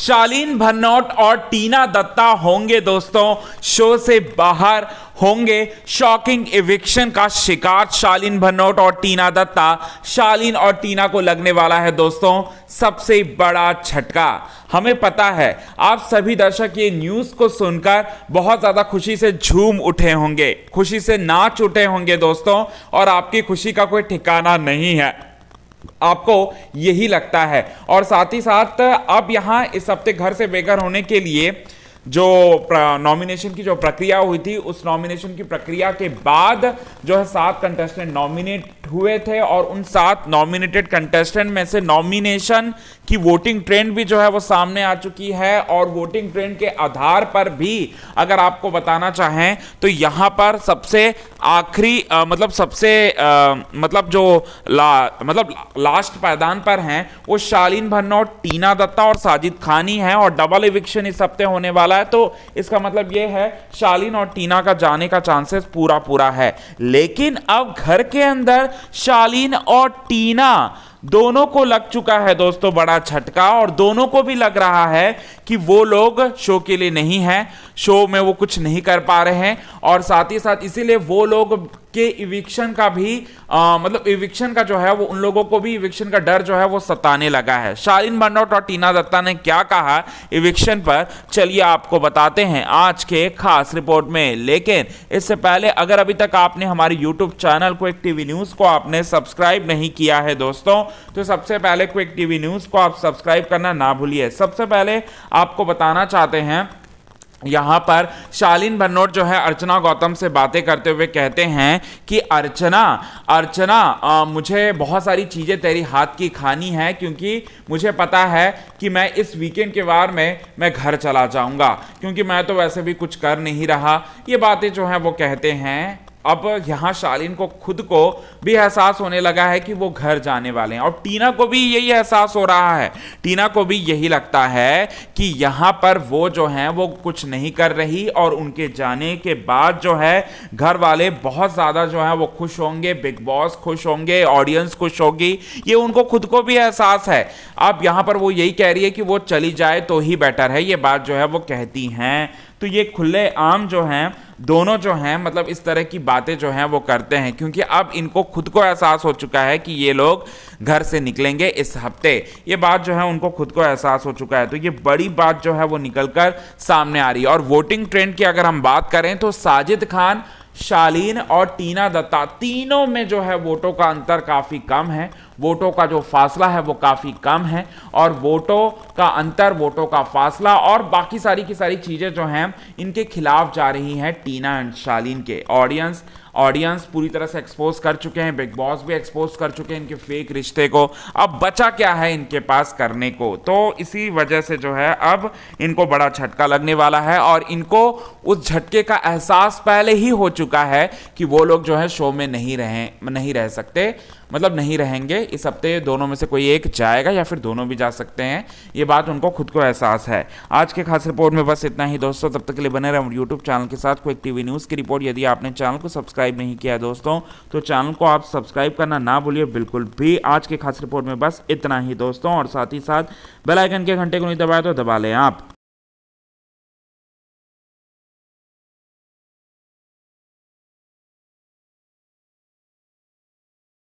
शालीन भन्नौट और टीना दत्ता होंगे दोस्तों शो से बाहर होंगे शॉकिंग इविक्शन का शिकार शालीन भन्नौट और टीना दत्ता शालीन और टीना को लगने वाला है दोस्तों सबसे बड़ा झटका हमें पता है आप सभी दर्शक ये न्यूज़ को सुनकर बहुत ज़्यादा खुशी से झूम उठे होंगे खुशी से नाच उठे होंगे दोस्तों और आपकी खुशी का कोई ठिकाना नहीं है आपको यही लगता है और साथ ही साथ अब यहाँ इस हफ्ते घर से बेघर होने के लिए जो नॉमिनेशन की जो प्रक्रिया हुई थी उस नॉमिनेशन की प्रक्रिया के बाद जो है सात कंटेस्टेंट नॉमिनेट हुए थे और उन सात नॉमिनेटेड कंटेस्टेंट में से नॉमिनेशन की वोटिंग ट्रेंड भी जो है वो सामने आ चुकी है और वोटिंग ट्रेंड के आधार पर भी अगर आपको बताना चाहें तो यहाँ पर सबसे आखिरी मतलब सबसे आ, मतलब जो ला मतलब लास्ट पायदान पर हैं वो शालीन भन्नौर टीना दत्ता और साजिद खानी हैं और डबल इविक्शन इस हफ्ते होने वाला है तो इसका मतलब ये है शालीन और टीना का जाने का चांसेस पूरा पूरा है लेकिन अब घर के अंदर शालीन और टीना दोनों को लग चुका है दोस्तों बड़ा झटका और दोनों को भी लग रहा है कि वो लोग शो के लिए नहीं है शो में वो कुछ नहीं कर पा रहे हैं और साथ ही साथ इसीलिए वो लोग के इविक्शन का भी आ, मतलब इविक्शन का जो है वो उन लोगों को भी इविक्शन का डर जो है वो सताने लगा है शालिन भंडोट और टीना दत्ता ने क्या कहा इविक्शन पर चलिए आपको बताते हैं आज के खास रिपोर्ट में लेकिन इससे पहले अगर अभी तक आपने हमारे यूट्यूब चैनल को एक टीवी न्यूज़ को आपने सब्सक्राइब नहीं किया है दोस्तों तो सबसे पहले क्विक टीवी न्यूज़ को आप सब्सक्राइब करना ना भूलिए सबसे पहले आपको बताना चाहते हैं यहाँ पर शालीन भन्नोट जो है अर्चना गौतम से बातें करते हुए कहते हैं कि अर्चना अर्चना आ, मुझे बहुत सारी चीज़ें तेरी हाथ की खानी है क्योंकि मुझे पता है कि मैं इस वीकेंड के वार में मैं घर चला जाऊँगा क्योंकि मैं तो वैसे भी कुछ कर नहीं रहा ये बातें जो हैं वो कहते हैं अब यहाँ शालीन को खुद को भी एहसास होने लगा है कि वो घर जाने वाले हैं और टीना को भी यही एहसास हो रहा है टीना को भी यही लगता है कि यहाँ पर वो जो हैं वो कुछ नहीं कर रही और उनके जाने के बाद जो है घर वाले बहुत ज़्यादा जो है वो खुश होंगे बिग बॉस खुश होंगे ऑडियंस खुश होगी ये उनको खुद को भी एहसास है अब यहाँ पर वो यही कह रही है कि वो चली जाए तो ही बेटर है ये बात जो है वो कहती हैं तो ये खुले आम जो हैं दोनों जो हैं मतलब इस तरह की बातें जो हैं वो करते हैं क्योंकि अब इनको खुद को एहसास हो चुका है कि ये लोग घर से निकलेंगे इस हफ्ते ये बात जो है उनको खुद को एहसास हो चुका है तो ये बड़ी बात जो है वो निकल कर सामने आ रही है और वोटिंग ट्रेंड की अगर हम बात करें तो साजिद खान शालीन और टीना दत्ता तीनों में जो है वोटों का अंतर काफ़ी कम है वोटों का जो फासला है वो काफ़ी कम है और वोटों का अंतर वोटों का फासला और बाकी सारी की सारी चीज़ें जो हैं इनके खिलाफ जा रही हैं टीना एंड शालीन के ऑडियंस ऑडियंस पूरी तरह से एक्सपोज कर चुके हैं बिग बॉस भी एक्सपोज कर चुके हैं इनके फेक रिश्ते को अब बचा क्या है इनके पास करने को तो इसी वजह से जो है अब इनको बड़ा झटका लगने वाला है और इनको उस झटके का एहसास पहले ही हो चुका है कि वो लोग जो है शो में नहीं रहें नहीं रह सकते मतलब नहीं रहेंगे इस हफ्ते दोनों में से कोई एक जाएगा या फिर दोनों भी जा सकते हैं ये बात उनको खुद को एहसास है आज के खास रिपोर्ट में बस इतना ही दोस्तों तब तक के लिए बने रहे यूट्यूब चैनल के साथ कोई टीवी न्यूज़ की रिपोर्ट यदि आपने चैनल को सब्सक्राइब सब्सक्राइब नहीं किया है दोस्तों तो चैनल को आप सब्सक्राइब करना ना भूलिए बिल्कुल भी आज के खास रिपोर्ट में बस इतना ही दोस्तों और साथ ही साथ बेलाइकन के घंटे को नहीं दबाए तो दबा लें आप